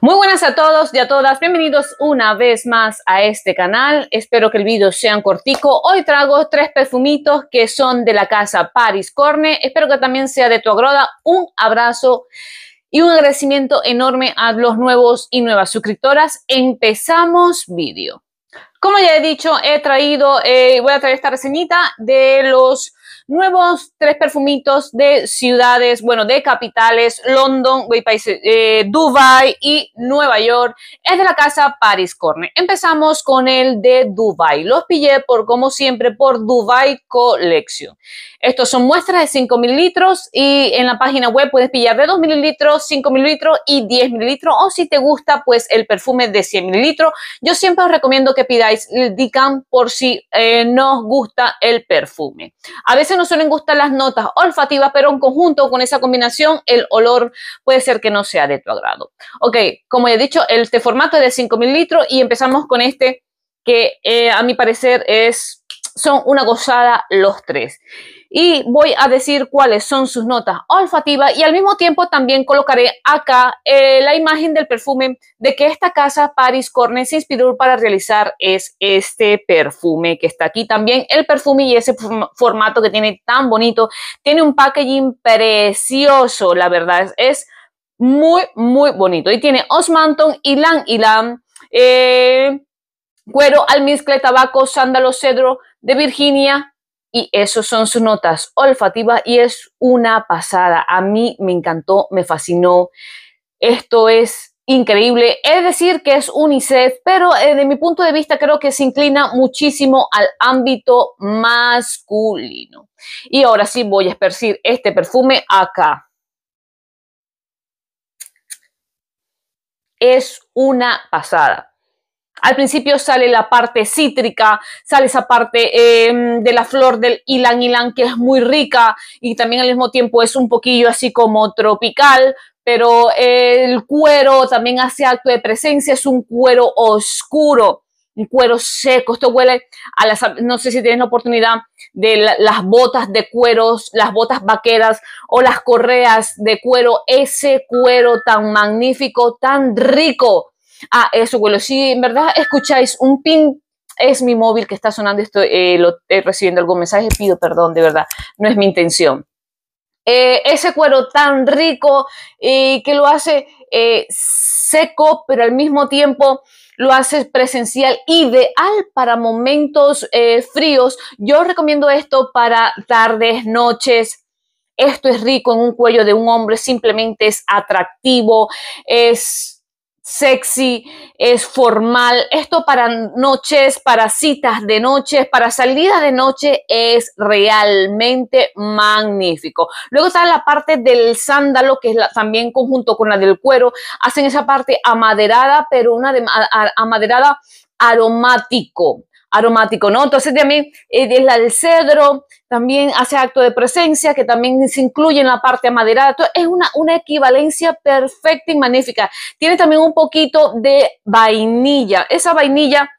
Muy buenas a todos y a todas, bienvenidos una vez más a este canal. Espero que el video sea cortico. Hoy traigo tres perfumitos que son de la casa Paris Corne. Espero que también sea de tu agroda. Un abrazo y un agradecimiento enorme a los nuevos y nuevas suscriptoras. Empezamos vídeo. Como ya he dicho, he traído, eh, voy a traer esta reseñita de los nuevos tres perfumitos de ciudades, bueno, de capitales, London, eh, Dubai y Nueva York. Es de la casa Paris Corne. Empezamos con el de Dubai. Los pillé por, como siempre, por Dubai Collection. Estos son muestras de 5 mililitros y en la página web puedes pillar de 2 mililitros, 5 mililitros y 10 mililitros. O si te gusta, pues el perfume de 100 mililitros. Yo siempre os recomiendo que pidáis el Dicam por si nos eh, no os gusta el perfume. A veces no suelen gustan las notas olfativas, pero en conjunto con esa combinación, el olor puede ser que no sea de tu agrado. Ok, como he dicho, este formato es de 5 mililitros y empezamos con este que eh, a mi parecer es, son una gozada los tres y voy a decir cuáles son sus notas olfativas y al mismo tiempo también colocaré acá eh, la imagen del perfume de que esta casa Paris corne se inspiró para realizar es este perfume que está aquí también el perfume y ese formato que tiene tan bonito tiene un packaging precioso la verdad es, muy muy bonito y tiene osmanton ylang ylang, eh, cuero almizcle tabaco sándalo cedro de Virginia y esos son sus notas olfativas y es una pasada. A mí me encantó, me fascinó. Esto es increíble. Es decir, que es unicef, pero desde eh, mi punto de vista creo que se inclina muchísimo al ámbito masculino. Y ahora sí voy a esparcir este perfume acá. Es una pasada. Al principio sale la parte cítrica, sale esa parte em, de la flor del ilan ilan que es muy rica y también al mismo tiempo es un poquillo así como tropical, pero eh, el cuero también hace acto de presencia, es un cuero oscuro, un cuero seco. Esto huele a las, no sé si tienes la oportunidad de las botas de cueros, las botas vaqueras o las correas de cuero, ese cuero tan magnífico, tan rico Ah, eso, bueno, si en verdad escucháis un pin, es mi móvil que está sonando, estoy eh, lo, eh, recibiendo algún mensaje, pido perdón, de verdad, no es mi intención. Eh, ese cuero tan rico y que lo hace seco, pero al mismo tiempo lo hace presencial, ideal para momentos fríos. Yo recomiendo esto para tardes, noches, esto es rico en un cuello de un hombre, simplemente es atractivo, es sexy, es formal. Esto para noches, para citas de noche, para salidas de noche es realmente magnífico. Luego está la parte del sándalo, que es también conjunto con la del cuero. Hacen esa parte amaderada, pero una de, amaderada aromático aromático, ¿no? Entonces también eh, es la del cedro, también hace acto de presencia, que también se incluye en la parte amaderada. es una, una equivalencia perfecta y magnífica. Tiene también un poquito de vainilla. Esa vainilla,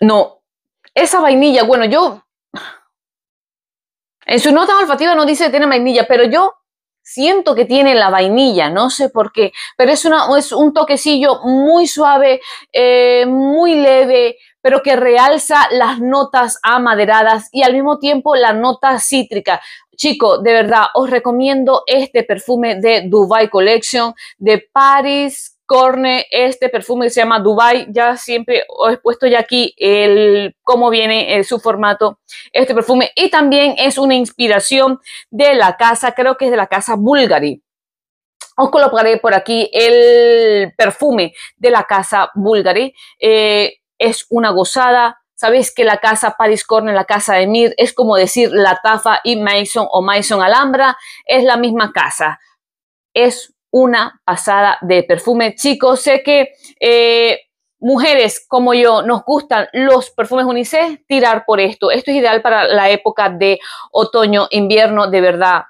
no, esa vainilla, bueno, yo, en su nota olfativa no dice que tiene vainilla, pero yo siento que tiene la vainilla, no sé por qué, pero es, una, es un toquecillo muy suave, eh, muy leve, pero que realza las notas amaderadas y al mismo tiempo la nota cítrica. Chico, de verdad, os recomiendo este perfume de Dubai Collection de Paris Corne, este perfume se llama Dubai. Ya siempre os he puesto ya aquí el cómo viene eh, su formato este perfume y también es una inspiración de la casa, creo que es de la casa Bulgari. Os colocaré por aquí el perfume de la casa Bulgari. Eh, es una gozada. Sabéis que la casa Paris Corner, la casa de Mir, es como decir la Tafa y Maison o Mason Alhambra, es la misma casa. Es una pasada de perfume. Chicos, sé que eh, mujeres como yo nos gustan los perfumes unisex, tirar por esto. Esto es ideal para la época de otoño, invierno, de verdad.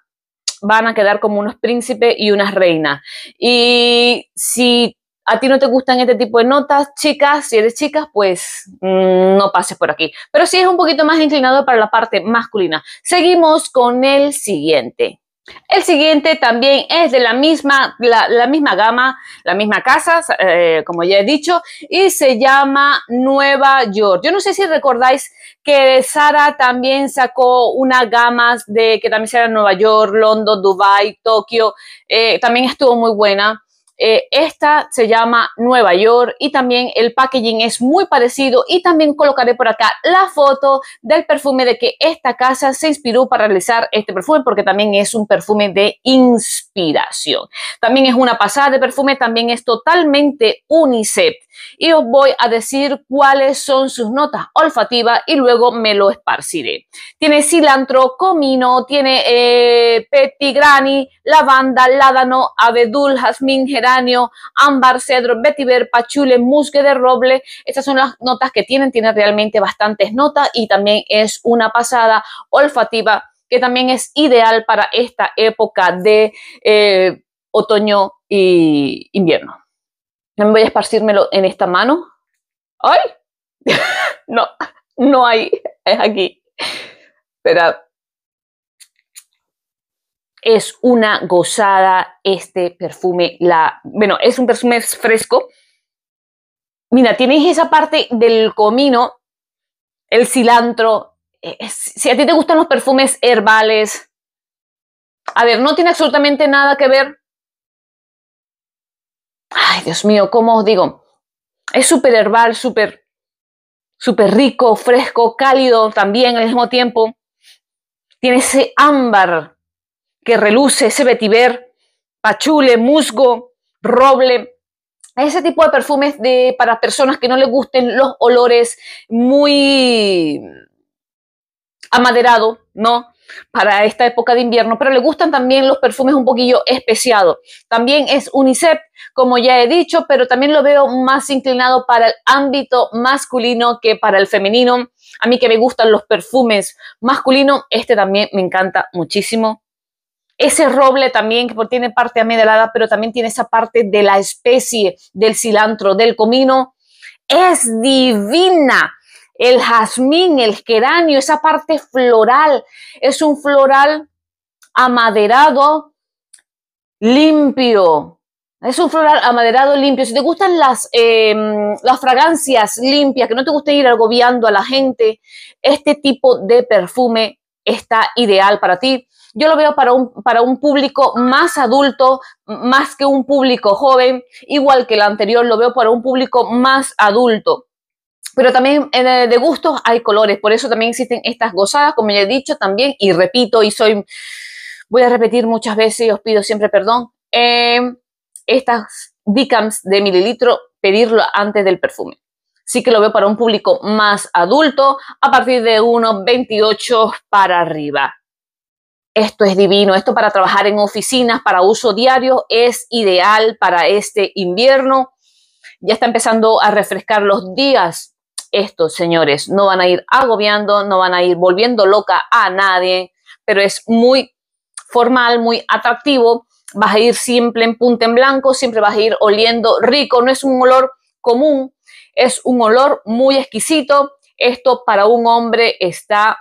Van a quedar como unos príncipes y unas reinas. Y si a ti no te gustan este tipo de notas, chicas, si eres chicas, pues mm, no pases por aquí. Pero sí es un poquito más inclinado para la parte masculina. Seguimos con el siguiente. El siguiente también es de la misma, la, misma gama, la misma casa, eh, como ya he dicho, y se llama Nueva York. Yo no sé si recordáis que Sara también sacó unas gamas de que también se Nueva York, London, Dubai, Tokio, eh, también estuvo muy buena. Eh, esta se llama Nueva York y también el packaging es muy parecido y también colocaré por acá la foto del perfume de que esta casa se inspiró para realizar este perfume porque también es un perfume de inspiración. También es una pasada de perfume, también es totalmente unisex y os voy a decir cuáles son sus notas olfativas y luego me lo esparciré. Tiene cilantro, comino, tiene eh, petigrani, lavanda, ládano, abedul, jazmín, geranio, ámbar, cedro, vetiver, pachule, musgue de roble. Estas son las notas que tienen, tiene realmente bastantes notas y también es una pasada olfativa que también es ideal para esta época de eh, otoño y invierno. También voy a esparcírmelo en esta mano. ¡Ay! no, no hay. Es aquí. Pero es una gozada este perfume. La, bueno, es un perfume fresco. Mira, tienes esa parte del comino, el cilantro. Eh, si a ti te gustan los perfumes herbales, a ver, no tiene absolutamente nada que ver ay Dios mío, ¿cómo os digo? Es súper herbal, súper, super rico, fresco, cálido también al mismo tiempo. Tiene ese ámbar que reluce, ese vetiver, pachule, musgo, roble. Ese tipo de perfumes de, para personas que no les gusten los olores muy amaderado, ¿no? para esta época de invierno, pero le gustan también los perfumes un poquillo especiados. También es unicef, como ya he dicho, pero también lo veo más inclinado para el ámbito masculino que para el femenino. A mí que me gustan los perfumes masculinos, este también me encanta muchísimo. Ese roble también, que tiene parte amedalada, pero también tiene esa parte de la especie, del cilantro, del comino. Es divina el jazmín, el geranio, esa parte floral. Es un floral amaderado limpio. Es un floral amaderado limpio. Si te gustan las, em, las fragancias limpias, que no te gusta ir agobiando a la gente, este tipo de perfume está ideal para ti. Yo lo veo para un, para un público más adulto, más que un público joven, igual que el anterior, lo veo para un público más adulto pero también de gustos hay colores, por eso también existen estas gozadas, como ya he dicho también, y repito, y soy, voy a repetir muchas veces y os pido siempre perdón, em, estas decams de mililitro, pedirlo antes del perfume. Sí que lo veo para un público más adulto, a partir de unos 28 para arriba. Esto es divino, esto para trabajar en oficinas, para uso diario, es ideal para este invierno ya está empezando a refrescar los días. Estos señores no van a ir agobiando, no van a ir volviendo loca a nadie, pero es muy formal, muy atractivo. Vas a ir siempre en punta en blanco, siempre vas a ir oliendo rico. No es un olor común, es un olor muy exquisito. Esto para un hombre está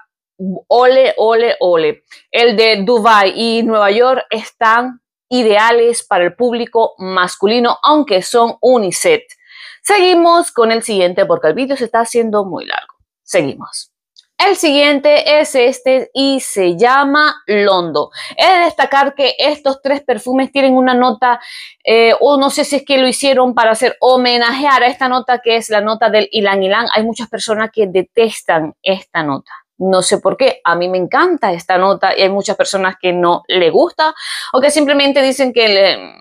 ole, ole, ole. El de Dubai y Nueva York están ideales para el público masculino, aunque son unisex. Seguimos con el siguiente porque el vídeo se está haciendo muy largo. Seguimos. El siguiente es este y se llama Londo. He de destacar que estos tres perfumes tienen una nota, eh, o no sé si es que lo hicieron para hacer homenajear a esta nota que es la nota del Ilan Ilan. Hay muchas personas que detestan esta nota. No sé por qué, a mí me encanta esta nota y hay muchas personas que no le gusta o que simplemente dicen que,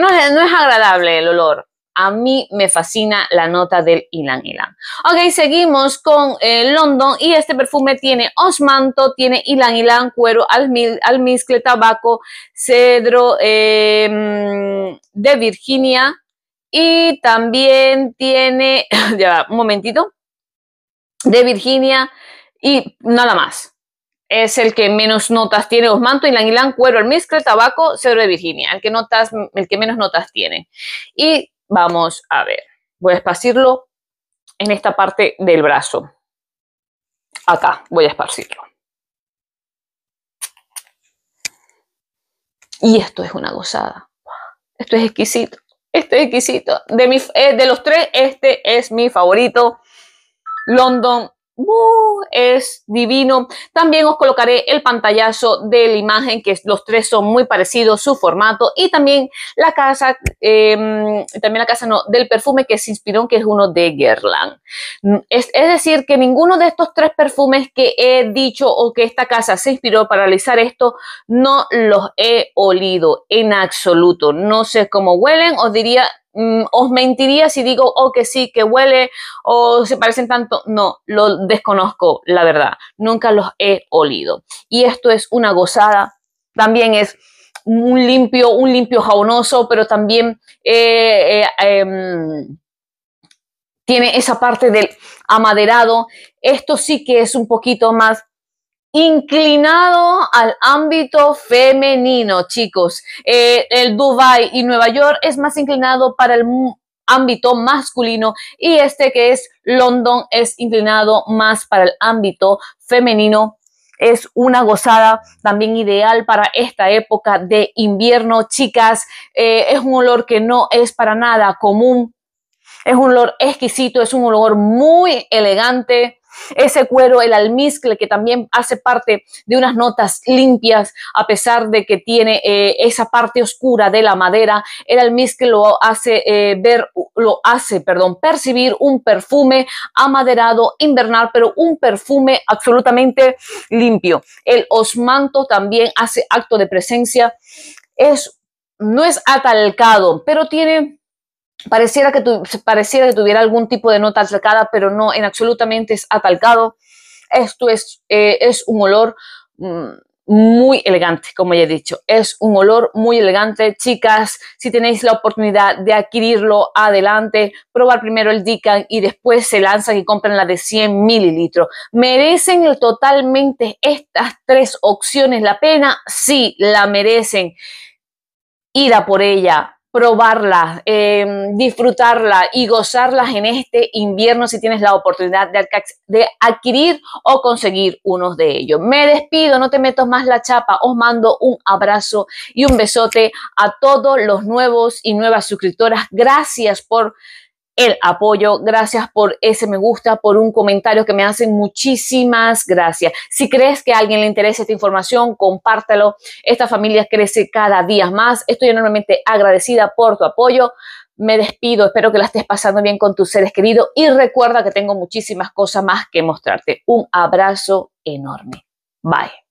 no es agradable el olor a mí me fascina la nota del Ilan Ilan. Ok, seguimos con eh, London y este perfume tiene osmanto, tiene Ilan Ilan, cuero, almizcle, tabaco, cedro eh, mm, de Virginia y también tiene, ya un momentito, de Virginia y nada más es el que menos notas tiene, osmanto, Ilan Ilan, cuero, almizcle, tabaco, cedro de Virginia, el que, notas, el que menos notas tiene. Y Vamos a ver. Voy a esparcirlo en esta parte del brazo. Acá voy a esparcirlo. Y esto es una gozada. Esto es exquisito. Esto es exquisito. De, eh, de los tres, este es mi favorito. London ¡Uh! es divino. También os colocaré el pantallazo de la imagen, que los tres son muy parecidos, su formato, y también la casa, em, también la casa no, del perfume que se inspiró, que es uno de Guerlain. Mm, es, es, decir, que ninguno de estos tres perfumes que he dicho o que esta casa se inspiró para realizar esto, no los he olido en absoluto. No sé cómo huelen, os diría Mm, os mentiría si digo, oh, que sí, que huele, o se parecen tanto. No, lo desconozco, la verdad. Nunca los he olido. Y esto es una gozada. También es un limpio, un limpio jaunoso, pero también eh, eh, em, tiene esa parte del amaderado. Esto sí que es un poquito más inclinado al ámbito femenino, chicos. Eh, el Dubai y Nueva York es más inclinado para el ámbito masculino y este que es London es inclinado más para el ámbito femenino. Es una gozada también ideal para esta época de invierno, chicas. Eh, es un olor que no es para nada común. Es un olor exquisito, es un olor muy elegante ese cuero, el almizcle, que también hace parte de unas notas limpias, a pesar de que tiene eh, esa parte oscura de la madera, el almizcle lo hace eh, ver, lo hace, perdón, percibir un perfume amaderado invernal, pero un perfume absolutamente limpio. El osmanto también hace acto de presencia, no es atalcado, pero tiene Pareciera que, pareciera que tuviera algún tipo de nota atalcada, pero no, en absolutamente es atalcado. Esto es, eh, es un olor mm, muy elegante, como ya he dicho. Es un olor muy elegante. Chicas, si tenéis la oportunidad de adquirirlo, adelante. Probar primero el Dican y después se lanzan y compran la de 100 mililitros. ¿Merecen totalmente estas tres opciones la pena? Sí, la merecen. Ida por ella, probarlas, em, disfrutarlas y gozarlas en este invierno si tienes la oportunidad de, de adquirir o conseguir unos de ellos. Me despido, no te meto más la chapa, os mando un abrazo y un besote a todos los nuevos y nuevas suscriptoras. Gracias por el apoyo. Gracias por ese me gusta, por un comentario que me hacen. Muchísimas gracias. Si crees que a alguien le interesa esta información, compártelo. Esta familia crece cada día más. Estoy enormemente agradecida por tu apoyo. Me despido, espero que la estés pasando bien con tus seres queridos y recuerda que tengo muchísimas cosas más que mostrarte. Un abrazo enorme. Bye.